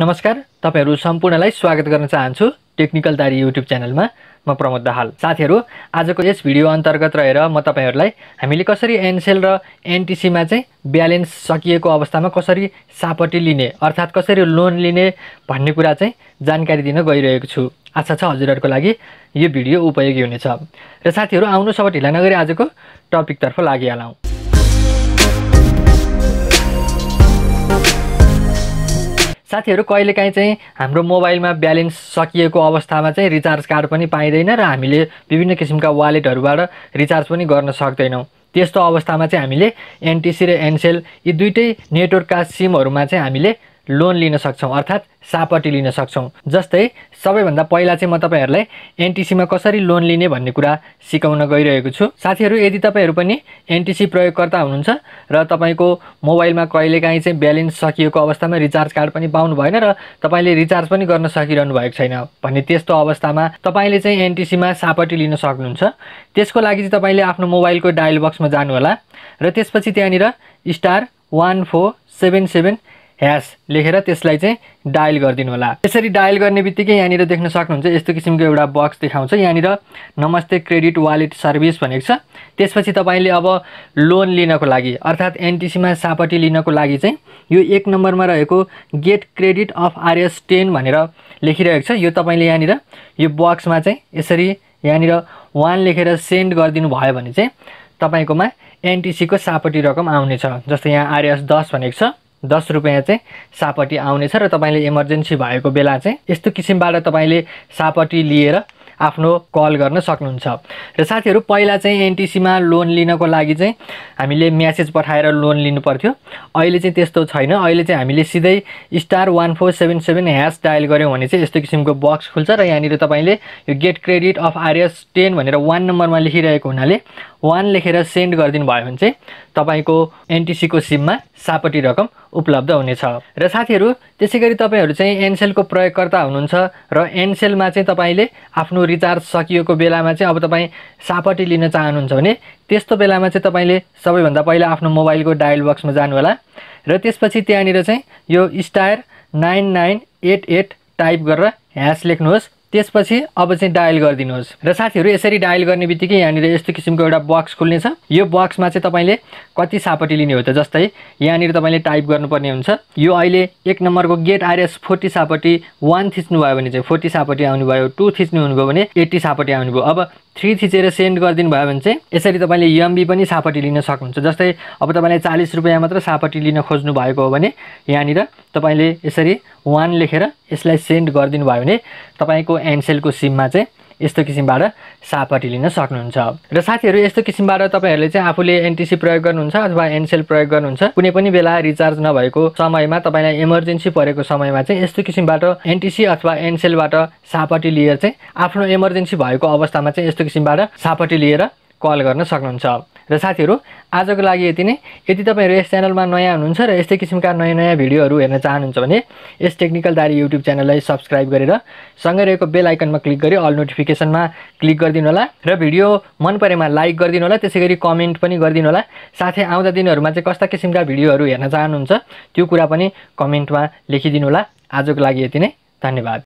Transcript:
नमस्कार तपाईँहरू सम्पूर्णलाई स्वागत गर्न चाहन्छु टेक्निकल दारी युट्युब च्यानलमा म प्रमोद दाहाल साथीहरू आजको यस भिडियो अन्तर्गत रहेर म तपाईँहरूलाई हामीले कसरी एनसेल र एनटिसीमा चाहिँ ब्यालेन्स सकिएको अवस्थामा कसरी सापट्टि लिने अर्थात् कसरी लोन लिने भन्ने कुरा चाहिँ जानकारी दिन गइरहेको छु आशा छ हजुरहरूको लागि यो भिडियो उपयोगी हुनेछ र साथीहरू आउनु सब ढिला नगरी आजको टपिकतर्फ लागिहालौँ साथीहरू कहिलेकाहीँ चाहिँ हाम्रो मोबाइलमा ब्यालेन्स सकिएको अवस्थामा चाहिँ रिचार्ज कार्ड पनि पाइँदैन र हामीले विभिन्न किसिमका वालेटहरूबाट रिचार्ज पनि गर्न सक्दैनौँ त्यस्तो अवस्थामा चाहिँ हामीले एनटिसी र एनसेल यी दुइटै नेटवर्कका सिमहरूमा चाहिँ हामीले लोन लिन सक्छौँ अर्थात् सापट्टि लिन सक्छौँ जस्तै सबैभन्दा पहिला चाहिँ म तपाईँहरूलाई एनटिसीमा कसरी लोन लिने भन्ने कुरा सिकाउन गइरहेको छु साथीहरू यदि तपाईँहरू पनि एनटिसी प्रयोगकर्ता हुनुहुन्छ र तपाईँको मोबाइलमा कहिलेकाहीँ चाहिँ ब्यालेन्स सकिएको अवस्थामा रिचार्ज कार्ड पनि पाउनु भएन र तपाईँले रिचार्ज पनि गर्न सकिरहनु भएको छैन भन्ने त्यस्तो अवस्थामा तपाईँले चाहिँ एनटिसीमा सापट्टि लिन सक्नुहुन्छ त्यसको लागि चाहिँ तपाईँले आफ्नो मोबाइलको डायल बक्समा जानुहोला र त्यसपछि त्यहाँनिर star one four seven seven hash लेखेर त्यसलाई चाहिँ डायल गरिदिनु होला यसरी डायल गर्ने बित्तिकै यहाँनिर देख्न सक्नुहुन्छ यस्तो किसिमको एउटा बक्स देखाउँछ यहाँनिर नमस्ते क्रेडिट वालेट सर्भिस भनेको छ त्यसपछि तपाईँले अब लोन लिनको लागि अर्थात् एनटिसीमा सापट्टि लिनको लागि चाहिँ यो एक नम्बरमा रहेको get credit of R S ten भनेर लेखिरहेको छ यो तपाईँले यहाँनिर यो बक्समा चाहिँ यसरी यहाँनिर वान लेखेर सेन्ड गरिदिनु भयो भने चाहिँ तपाईँकोमा एनटिसीको सापट्टि रकम आउनेछ जस्तै यहाँ आरएस दस भनेको छ दस रुपियाँ चाहिँ सापट्टि आउनेछ र तपाईँले इमर्जेन्सी भएको बेला चाहिँ यस्तो किसिमबाट तपाईँले सापट्टि लिएर आफ्नो कल गर्न सक्नुहुन्छ र साथीहरू पहिला चाहिँ एनटिसीमा लोन लिनको लागि चाहिँ हामीले म्यासेज पठाएर लोन लिनु पर्थ्यो अहिले चाहिँ त्यस्तो छैन अहिले चाहिँ हामीले सिधै star one four seven seven hash dial गऱ्यौँ भने चाहिँ यस्तो किसिमको बक्स खुल्छ र यहाँनिर तपाईँले यो get credit of R S ten भनेर वान नम्बरमा लेखिरहेको हुनाले वान लेखेर सेन्ड गरिदिनु भयो भने चाहिँ तपाईँको एनटिसीको सिममा सापट्टि रकम उपलब्ध हुनेछ र साथीहरू त्यसै गरी तपाईँहरू चाहिँ एनसेलको प्रयोगकर्ता हुनुहुन्छ र एनसेलमा चाहिँ तपाईँले आफ्नो रिचार्ज सकिएको बेलामा चाहिँ अब तपाईँ सापट्टि लिन चाहनुहुन्छ भने त्यस्तो बेलामा चाहिँ तपाईँले सबैभन्दा पहिला आफ्नो मोबाइलको डायल बक्समा जानुहोला र त्यसपछि त्यहाँनिर चाहिँ यो star nine nine eight eight type गरेर ह्यास लेख्नुहोस् त्यसपछि अब चाहिँ डायल गरिदिनुहोस् र साथीहरू यसरी डायल गर्ने बित्तिकै यहाँनिर यस्तो किसिमको एउटा बक्स खुल्नेछ यो बक्समा चाहिँ तपाईँले कति सापट्टि लिने हो त जस्तै यहाँनिर तपाईँले टाइप गर्नुपर्ने हुन्छ यो अहिले एक नम्बरको गेट आरएस फोर्टी सापट्टि वान थिच्नुभयो भने चाहिँ फोर्टी सापट्टि आउनुभयो टू थिच्नु हुनुभयो भने एट्टी सापट्टि आउनुभयो अब थ्री थिचेर सेन्ड गरिदिनु भयो भने चाहिँ यसरी तपाईँले युएमबी पनि सापट्टि लिन सक्नुहुन्छ जस्तै अब तपाईँले चालिस रुपियाँ मात्र सापट्टि लिन खोज्नु भएको हो भने यहाँनिर तपाईँले यसरी वान लेखेर यसलाई सेन्ड गरिदिनु भयो भने तपाईँको एनसेलको सिममा चाहिँ यस्तो किसिमबाट सापट्टि लिन सक्नुहुन्छ र साथीहरू यस्तो किसिमबाट तपाईँहरूले चाहिँ आफूले एनटिसी प्रयोग गर्नुहुन्छ अथवा एनसेल प्रयोग गर्नुहुन्छ कुनै पनि बेला रिचार्ज नभएको समयमा तपाईँलाई इमर्जेन्सी परेको समयमा चाहिँ यस्तो किसिमबाट एनटिसी अथवा एनसेलबाट सापट्टि लिएर चाहिँ आफ्नो इमर्जेन्सी भएको अवस्थामा चाहिँ यस्तो किसिमबाट सापट्टि लिएर कल गर्न सक्नुहुन्छ र साथीहरू आजको लागि यति नै यदि तपाईँहरू यस च्यानलमा नयाँ हुनुहुन्छ र यस्तै किसिमका नयाँ नयाँ भिडियोहरू हेर्न चाहनुहुन्छ भने यस टेक्निकल दारी युट्युब च्यानललाई सब्सक्राइब गरेर सँगै रहेको बेल आइकनमा क्लिक गरी अल नोटिफिकेसनमा क्लिक गरिदिनु होला र भिडियो मन परेमा लाइक गरिदिनु होला त्यसै गरी कमेन्ट पनि गरिदिनु होला साथै आउँदा दिनहरूमा चाहिँ कस्ता किसिमका भिडियोहरू हेर्न चाहनुहुन्छ त्यो कुरा पनि कमेन्टमा लेखिदिनु होला आजको लागि यति नै धन्यवाद